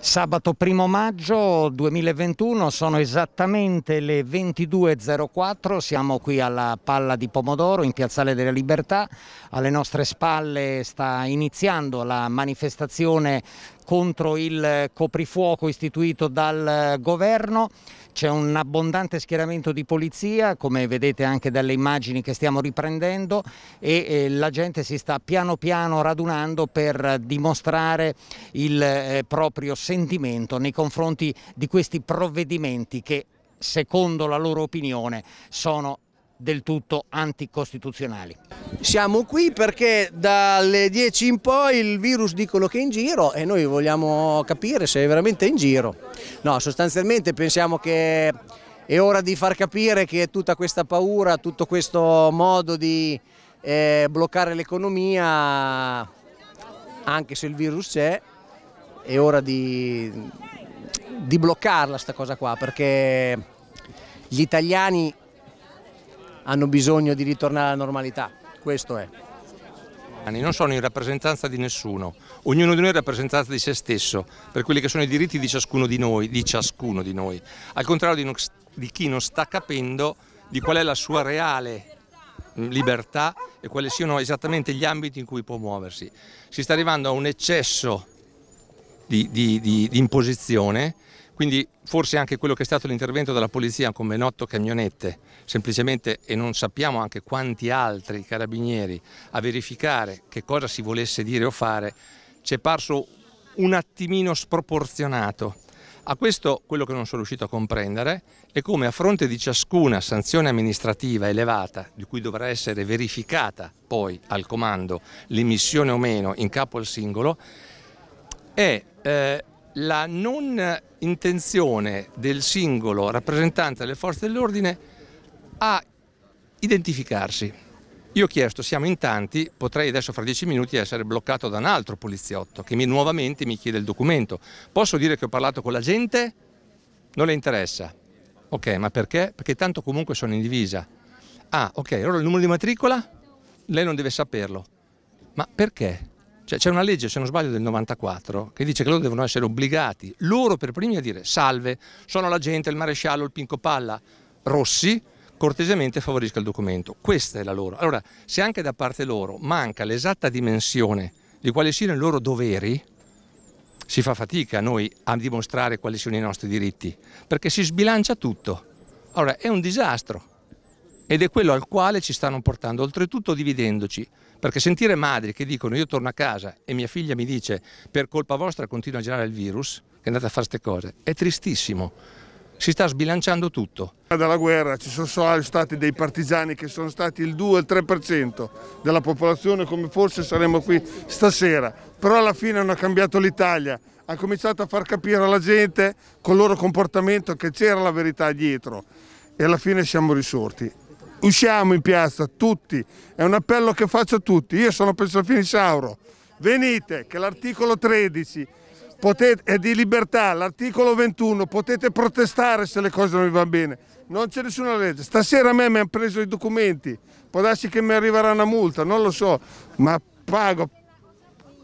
Sabato 1 maggio 2021 sono esattamente le 22.04, siamo qui alla Palla di Pomodoro in Piazzale della Libertà, alle nostre spalle sta iniziando la manifestazione contro il coprifuoco istituito dal governo, c'è un abbondante schieramento di polizia, come vedete anche dalle immagini che stiamo riprendendo, e eh, la gente si sta piano piano radunando per dimostrare il eh, proprio sentimento nei confronti di questi provvedimenti che secondo la loro opinione sono del tutto anticostituzionali. Siamo qui perché dalle 10 in poi il virus dicono che è in giro e noi vogliamo capire se è veramente in giro. No, sostanzialmente pensiamo che è ora di far capire che tutta questa paura, tutto questo modo di eh, bloccare l'economia, anche se il virus c'è, è ora di, di bloccarla sta cosa qua perché gli italiani hanno bisogno di ritornare alla normalità, questo è. Non sono in rappresentanza di nessuno, ognuno di noi è in rappresentanza di se stesso, per quelli che sono i diritti di ciascuno di noi, di ciascuno di noi, al contrario di, non, di chi non sta capendo di qual è la sua reale mm, libertà e quali siano esattamente gli ambiti in cui può muoversi. Si sta arrivando a un eccesso di, di, di, di imposizione quindi forse anche quello che è stato l'intervento della polizia con Menotto Camionette, semplicemente, e non sappiamo anche quanti altri carabinieri, a verificare che cosa si volesse dire o fare, ci è parso un attimino sproporzionato. A questo quello che non sono riuscito a comprendere è come a fronte di ciascuna sanzione amministrativa elevata, di cui dovrà essere verificata poi al comando l'emissione o meno in capo al singolo, è eh, la non intenzione del singolo rappresentante delle forze dell'ordine a identificarsi. Io ho chiesto, siamo in tanti, potrei adesso fra dieci minuti essere bloccato da un altro poliziotto che mi, nuovamente mi chiede il documento. Posso dire che ho parlato con la gente? Non le interessa. Ok, ma perché? Perché tanto comunque sono in divisa. Ah, ok, allora il numero di matricola? Lei non deve saperlo. Ma perché? Cioè, c'è una legge, se non sbaglio, del 94 che dice che loro devono essere obbligati, loro per primi, a dire salve, sono la gente, il maresciallo, il pinco palla, rossi, cortesemente favorisca il documento. Questa è la loro. Allora, se anche da parte loro manca l'esatta dimensione di quali siano i loro doveri, si fa fatica a noi a dimostrare quali sono i nostri diritti, perché si sbilancia tutto. Allora, è un disastro ed è quello al quale ci stanno portando, oltretutto dividendoci, perché sentire madri che dicono io torno a casa e mia figlia mi dice per colpa vostra continua a girare il virus, che andate a fare queste cose, è tristissimo, si sta sbilanciando tutto. Dalla guerra ci sono stati dei partigiani che sono stati il 2 il 3% della popolazione come forse saremmo qui stasera, però alla fine hanno cambiato l'Italia, hanno cominciato a far capire alla gente con il loro comportamento che c'era la verità dietro e alla fine siamo risorti usciamo in piazza tutti, è un appello che faccio a tutti, io sono Pensofini Sauro, venite che l'articolo 13 potete, è di libertà, l'articolo 21 potete protestare se le cose non vi vanno bene, non c'è nessuna legge, stasera a me mi hanno preso i documenti, può darsi che mi arriverà una multa, non lo so, ma pago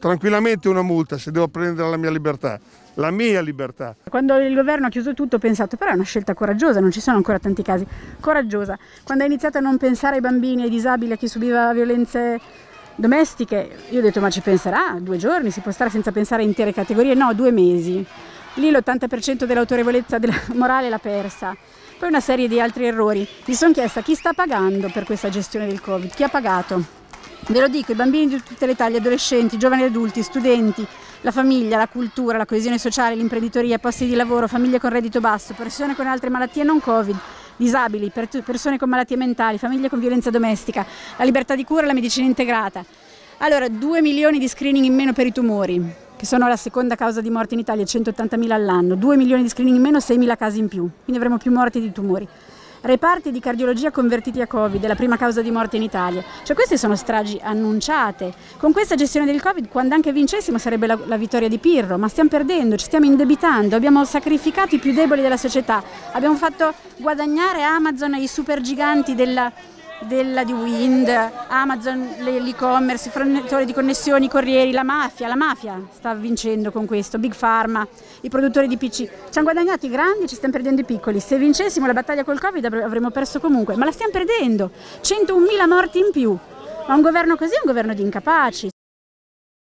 tranquillamente una multa se devo prendere la mia libertà la mia libertà. Quando il governo ha chiuso tutto ho pensato, però è una scelta coraggiosa, non ci sono ancora tanti casi, coraggiosa. Quando ha iniziato a non pensare ai bambini, ai disabili, a chi subiva violenze domestiche, io ho detto ma ci penserà, due giorni, si può stare senza pensare a intere categorie? No, due mesi. Lì l'80% dell'autorevolezza della morale l'ha persa. Poi una serie di altri errori. Mi sono chiesta chi sta pagando per questa gestione del Covid, chi ha pagato? Ve lo dico, i bambini di tutte le età, gli adolescenti, i giovani adulti, studenti, la famiglia, la cultura, la coesione sociale, l'imprenditoria, posti di lavoro, famiglie con reddito basso, persone con altre malattie non Covid, disabili, persone con malattie mentali, famiglie con violenza domestica, la libertà di cura e la medicina integrata. Allora, 2 milioni di screening in meno per i tumori, che sono la seconda causa di morte in Italia, 180 mila all'anno, 2 milioni di screening in meno, 6 mila casi in più, quindi avremo più morti di tumori reparti di cardiologia convertiti a Covid, la prima causa di morte in Italia. Cioè queste sono stragi annunciate. Con questa gestione del Covid, quando anche vincessimo sarebbe la, la vittoria di Pirro, ma stiamo perdendo, ci stiamo indebitando, abbiamo sacrificato i più deboli della società, abbiamo fatto guadagnare Amazon ai super giganti della della di Wind, Amazon, l'e-commerce, i fornitori di connessioni, i corrieri, la mafia, la mafia sta vincendo con questo, Big Pharma, i produttori di PC. Ci hanno guadagnato i grandi, e ci stiamo perdendo i piccoli. Se vincessimo la battaglia col Covid avremmo perso comunque, ma la stiamo perdendo. 101.000 morti in più. Ma un governo così è un governo di incapaci.